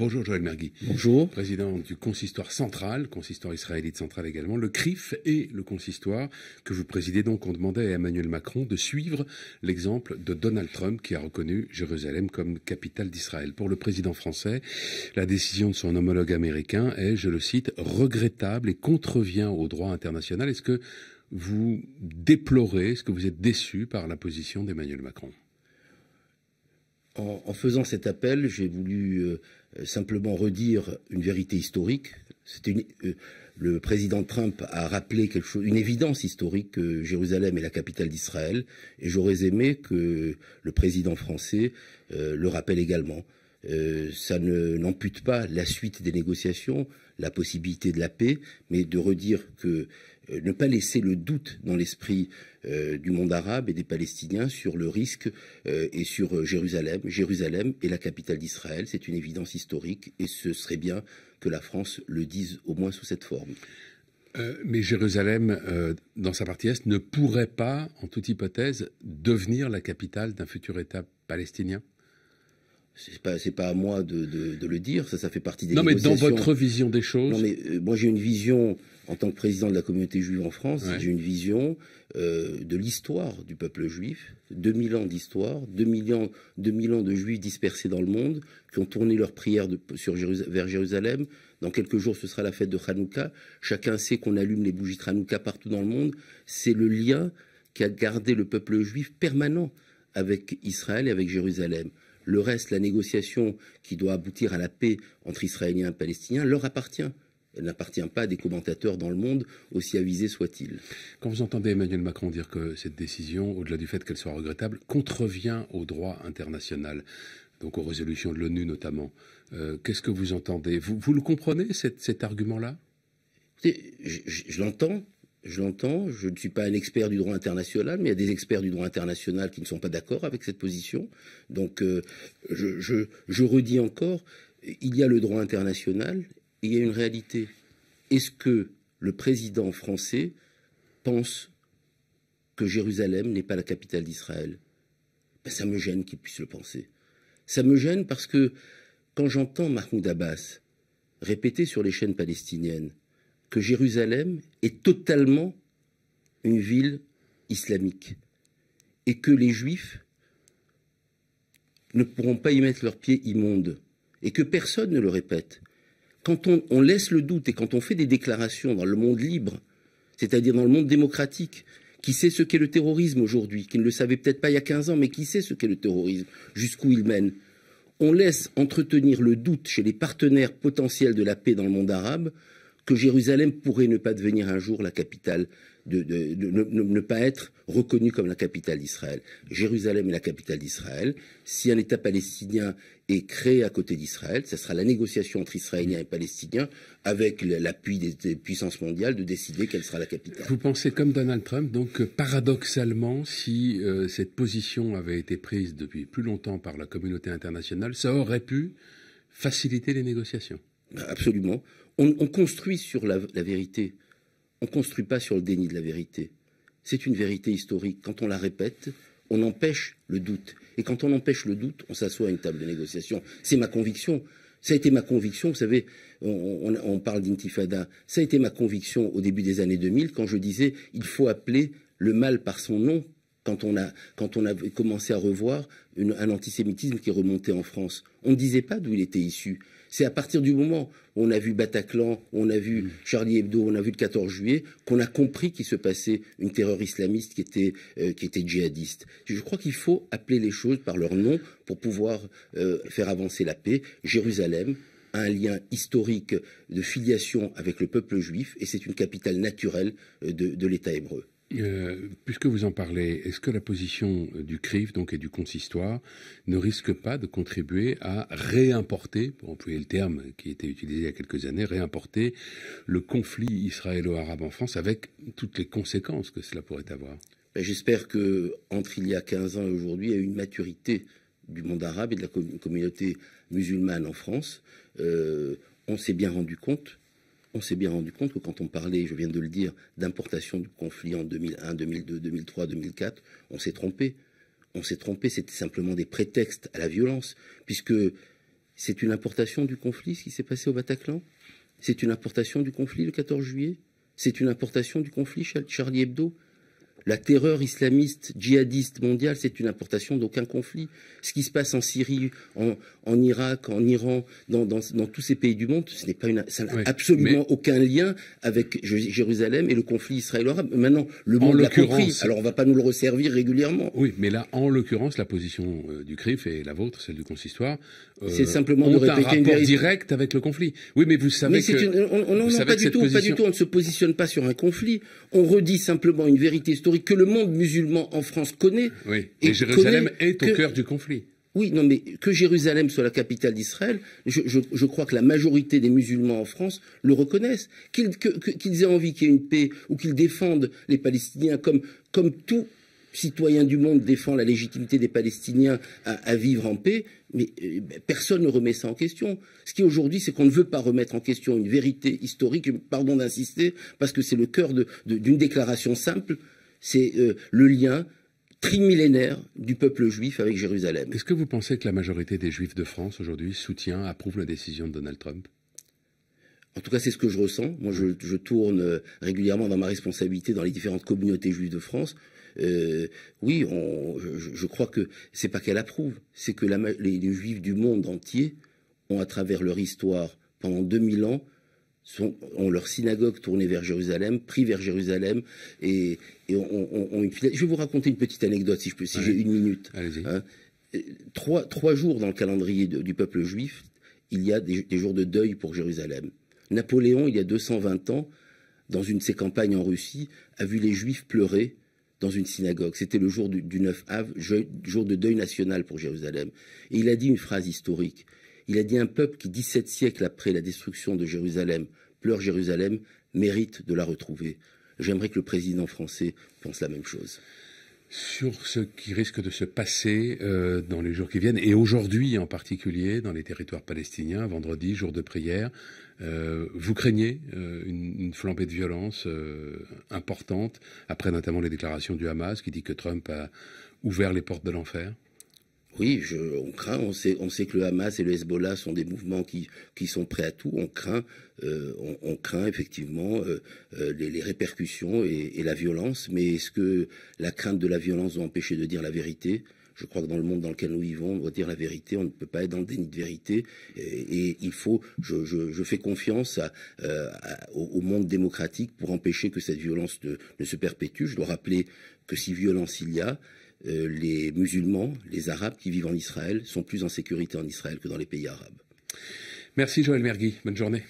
Bonjour Joël Mergui. Bonjour. Président du consistoire central, consistoire israélite central également, le CRIF et le consistoire que vous présidez donc, on demandait à Emmanuel Macron de suivre l'exemple de Donald Trump qui a reconnu Jérusalem comme capitale d'Israël. Pour le président français, la décision de son homologue américain est, je le cite, regrettable et contrevient au droit international. Est-ce que vous déplorez, est-ce que vous êtes déçu par la position d'Emmanuel Macron en, faisant cet appel, j'ai voulu euh, euh, simplement redire une vérité historique. Euh, le président Trump a rappelé quelque chose, une évidence historique que Jérusalem est la capitale d'Israël, et j'aurais aimé que le président français euh, le rappelle également. ça ne n'ampute pas la suite des négociations, la possibilité de la paix, mais de redire que euh, ne pas laisser le doute dans l'esprit euh, du monde arabe et des Palestiniens sur le risque euh, et sur Jérusalem. Jérusalem est la capitale d'Israël, c'est une évidence historique et ce serait bien que la France le dise au moins sous cette forme. mais Jérusalem, dans sa partie est, ne pourrait pas, en toute hypothèse, devenir la capitale d'un futur État palestinien c'est pas pas à moi de, le dire ça ça fait partie des non mais dans votre vision des choses non mais moi j'ai une vision en tant que président de la communauté juive en France, j'ai une vision euh, de l'histoire du peuple juif, 2000 ans d'histoire, 2000 ans, ans de juifs dispersés dans le monde, qui ont tourné leurs prières vers Jérusalem. Dans quelques jours, ce sera la fête de Hanouka. Chacun sait qu'on allume les bougies de Hanouka partout dans le monde. C'est le lien qui a gardé le peuple juif permanent avec Israël et avec Jérusalem. Le reste, la négociation qui doit aboutir à la paix entre Israéliens et Palestiniens, leur appartient n'appartient pas à des commentateurs dans le monde, aussi avisés soient-ils. Quand vous entendez Emmanuel Macron dire que cette décision, au-delà du fait qu'elle soit regrettable, contrevient au droit international, donc aux résolutions de l'ONU notamment, euh, qu'est-ce que vous entendez vous, le comprenez, cet, argument-là je, l'entends, je l'entends, je ne suis pas un expert du droit international, mais il y a des experts du droit international qui ne sont pas d'accord avec cette position. Donc euh, je, redis encore, il y a le droit international, il y a une réalité est-ce que le président français pense que Jérusalem n'est pas la capitale d'Israël ben, Ça me gêne qu'il puisse le penser. Ça me gêne parce que quand j'entends Mahmoud Abbas répéter sur les chaînes palestiniennes que Jérusalem est totalement une ville islamique et que les juifs ne pourront pas y mettre leurs pieds immondes et que personne ne le répète quand on, laisse le doute et quand on fait des déclarations dans le monde libre, c'est-à-dire dans le monde démocratique, qui sait ce qu'est le terrorisme aujourd'hui, qui ne le savait peut-être pas il y a 15 ans, mais qui sait ce qu'est le terrorisme, jusqu'où il mène, on laisse entretenir le doute chez les partenaires potentiels de la paix dans le monde arabe que Jérusalem pourrait ne pas devenir un jour la capitale de, ne, pas être reconnue comme la capitale d'Israël. Jérusalem est la capitale d'Israël. Si un État palestinien est créé à côté d'Israël, ce sera la négociation entre Israéliens et Palestiniens, avec l'appui des, puissances mondiales, de décider quelle sera la capitale. Vous pensez comme Donald Trump, donc paradoxalement, si euh, cette position avait été prise depuis plus longtemps par la communauté internationale, ça aurait pu faciliter les négociations Absolument. On, construit sur la vérité on ne construit pas sur le déni de la vérité. C'est une vérité historique. Quand on la répète, on empêche le doute. Et quand on empêche le doute, on s'assoit à une table de négociation. C'est ma conviction. Ça a été ma conviction, vous savez, on, parle d'intifada. Ça a été ma conviction au début des années 2000 quand je disais il faut appeler le mal par son nom quand on a, commencé à revoir un antisémitisme qui remontait en France. On ne disait pas d'où il était issu. C'est à partir du moment où on a vu Bataclan, on a vu mm. Charlie Hebdo, on a vu le 14 juillet, qu'on a compris qu'il se passait une terreur islamiste euh, qui était, djihadiste. Je crois qu'il faut appeler les choses par leur nom pour pouvoir euh, faire avancer la paix. Jérusalem, a un lien historique de filiation avec le peuple juif et c'est une capitale naturelle euh, de l'État hébreu. Euh, puisque vous en parlez, est-ce que la position euh, du CRIF donc, et du consistoire ne risque pas de contribuer à réimporter, pour employer le terme qui était utilisé il y a quelques années, réimporter le conflit israélo-arabe en France avec toutes les conséquences que cela pourrait avoir ben, J'espère qu'entre il y a 15 ans et aujourd'hui, il y a une maturité du monde arabe et de la communauté musulmane en France. Euh, on s'est bien rendu compte on s'est bien rendu compte que quand on parlait, je viens de le dire, d'importation du conflit en 2001, 2002, 2003, 2004, on s'est trompé. On s'est trompé, c'était simplement des prétextes à la violence, puisque c'est une importation du conflit, ce qui s'est passé au Bataclan. C'est une importation du conflit le 14 juillet. C'est une importation du conflit Charlie Hebdo. La terreur islamiste, djihadiste mondiale, c'est une importation d'aucun conflit. Ce qui se passe en Syrie, en, Irak, en Iran, dans, tous ces pays du monde, ce pas une, ça n'a absolument aucun lien avec Jérusalem et le conflit israélo-arabe. Maintenant, le monde l'a compris, alors on ne va pas nous le resservir régulièrement. Oui, mais là, en l'occurrence, la position euh, du CRIF et la vôtre, celle du consistoire, euh, c'est simplement ont de répéter un rapport direct avec le conflit. Oui, mais vous savez que... non, du pas du tout, on ne se positionne pas sur un conflit. On redit simplement une vérité historique que le monde musulman en France connaît. Oui, et, Jérusalem est au cœur du conflit. Oui, non, mais que Jérusalem soit la capitale d'Israël, je, crois que la majorité des musulmans en France le reconnaissent. Qu'ils aient envie qu'il y ait une paix ou qu'ils défendent les Palestiniens comme, tout citoyen du monde défend la légitimité des Palestiniens à, vivre en paix, mais euh, ben, personne ne remet ça en question. Ce qui aujourd'hui, c'est qu'on ne veut pas remettre en question une vérité historique, pardon d'insister, parce que c'est le cœur d'une déclaration simple c'est euh, le lien trimillénaire du peuple juif avec Jérusalem. Est-ce que vous pensez que la majorité des juifs de France aujourd'hui soutient, approuve la décision de Donald Trump en tout cas, c'est ce que je ressens. Moi, je, tourne euh, régulièrement dans ma responsabilité dans les différentes communautés juives de France. Euh, oui, je, crois que c'est pas qu'elle approuve, c'est que les, les juifs du monde entier ont, à travers leur histoire, pendant 2000 ans, ont leur synagogue tournée vers Jérusalem, pris vers Jérusalem, et, Je vais vous raconter une petite anecdote, si, je peux, si j'ai une minute. Hein. trois, jours dans le calendrier du peuple juif, il y a des, jours de deuil pour Jérusalem. Napoléon, il y a 220 ans, dans une de ses campagnes en Russie, a vu les Juifs pleurer dans une synagogue. C'était le jour du, du 9 av, jour de deuil national pour Jérusalem. Et il a dit une phrase historique. Il a dit un peuple qui, 17 siècles après la destruction de Jérusalem, pleure Jérusalem, mérite de la retrouver. J'aimerais que le président français pense la même chose sur ce qui risque de se passer euh, dans les jours qui viennent, et aujourd'hui en particulier dans les territoires palestiniens, vendredi, jour de prière. Euh, vous craignez euh, une, flambée de violence importante, après notamment les déclarations du Hamas qui dit que Trump a ouvert les portes de l'enfer oui, on craint, on sait, que le Hamas et le Hezbollah sont des mouvements qui, sont prêts à tout. On craint, euh, effectivement euh, euh, les, répercussions et, la violence. Mais est-ce que la crainte de la violence doit empêcher de dire la vérité je crois que dans le monde dans lequel nous vivons, on doit dire la vérité, on ne peut pas être dans le déni de vérité. Et, il faut, je, fais confiance au, monde démocratique pour empêcher que cette violence ne se perpétue. Je dois rappeler que si violence il y a, euh, les musulmans, les arabes qui vivent en Israël sont plus en sécurité en Israël que dans les pays arabes. Merci Joël Mergui, bonne journée.